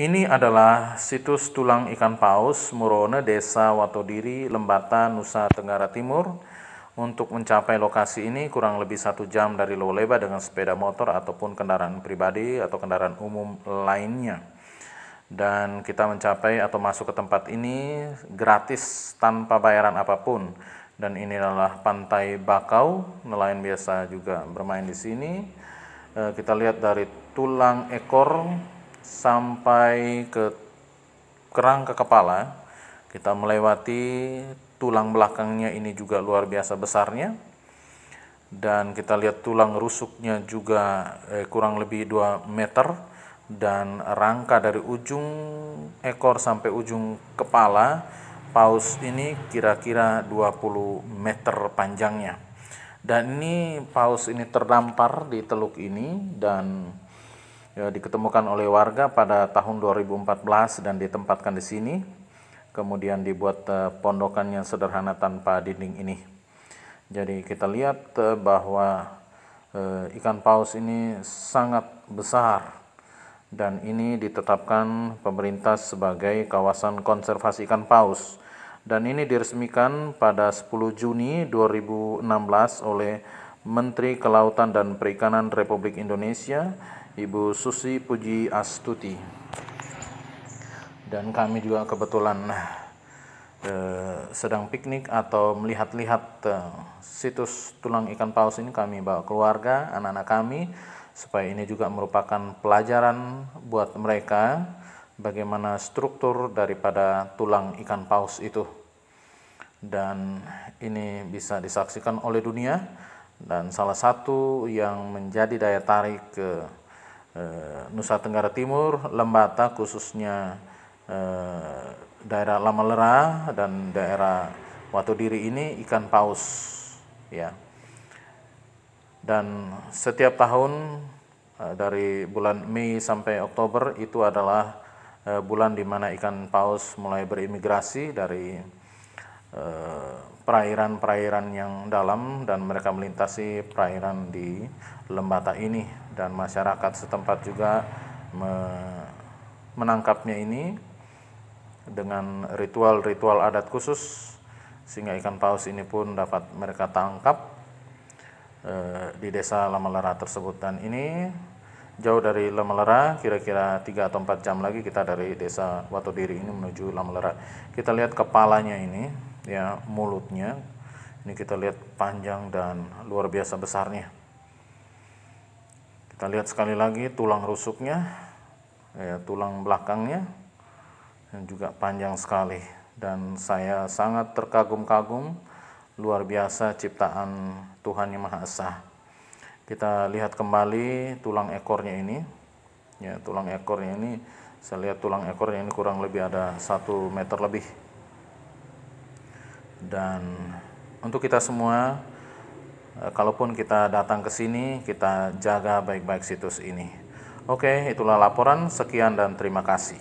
Ini adalah situs tulang ikan paus Murone Desa Watodiri, Lembata, Nusa Tenggara Timur. Untuk mencapai lokasi ini kurang lebih satu jam dari Loleba dengan sepeda motor ataupun kendaraan pribadi atau kendaraan umum lainnya. Dan kita mencapai atau masuk ke tempat ini gratis tanpa bayaran apapun. Dan ini adalah Pantai Bakau, nelayan biasa juga bermain di sini. Eh, kita lihat dari tulang ekor sampai ke kerangka kepala. Kita melewati tulang belakangnya ini juga luar biasa besarnya. Dan kita lihat tulang rusuknya juga eh, kurang lebih 2 meter dan rangka dari ujung ekor sampai ujung kepala paus ini kira-kira 20 meter panjangnya. Dan ini paus ini terdampar di teluk ini dan ya, diketemukan oleh warga pada tahun 2014 dan ditempatkan di sini. Kemudian dibuat eh, pondokan yang sederhana tanpa dinding ini. Jadi kita lihat uh, bahwa uh, ikan paus ini sangat besar dan ini ditetapkan pemerintah sebagai kawasan konservasi ikan paus dan ini diresmikan pada 10 Juni 2016 oleh Menteri Kelautan dan Perikanan Republik Indonesia, Ibu Susi Puji Astuti. Dan kami juga kebetulan eh, sedang piknik atau melihat-lihat eh, situs tulang ikan paus ini kami bawa keluarga, anak-anak kami supaya ini juga merupakan pelajaran buat mereka bagaimana struktur daripada tulang ikan paus itu. Dan ini bisa disaksikan oleh dunia dan salah satu yang menjadi daya tarik ke eh, Nusa Tenggara Timur, Lembata khususnya eh, daerah Lamalera dan daerah Watu Diri ini ikan paus ya. Dan setiap tahun eh, dari bulan Mei sampai Oktober itu adalah eh, bulan di mana ikan paus mulai berimigrasi dari Eh, perairan-perairan yang dalam dan mereka melintasi perairan di lembata ini dan masyarakat setempat juga menangkapnya ini dengan ritual-ritual adat khusus sehingga ikan paus ini pun dapat mereka tangkap e, di desa Lamalara tersebut dan ini jauh dari Lamalara kira-kira 3 atau 4 jam lagi kita dari desa Watodiri ini menuju Lamalara kita lihat kepalanya ini ya mulutnya ini kita lihat panjang dan luar biasa besarnya kita lihat sekali lagi tulang rusuknya ya, tulang belakangnya yang juga panjang sekali dan saya sangat terkagum-kagum luar biasa ciptaan Tuhan Yang Maha Esa kita lihat kembali tulang ekornya ini ya tulang ekornya ini saya lihat tulang ekornya ini kurang lebih ada satu meter lebih dan untuk kita semua, eh, kalaupun kita datang ke sini, kita jaga baik-baik situs ini. Oke, itulah laporan. Sekian dan terima kasih.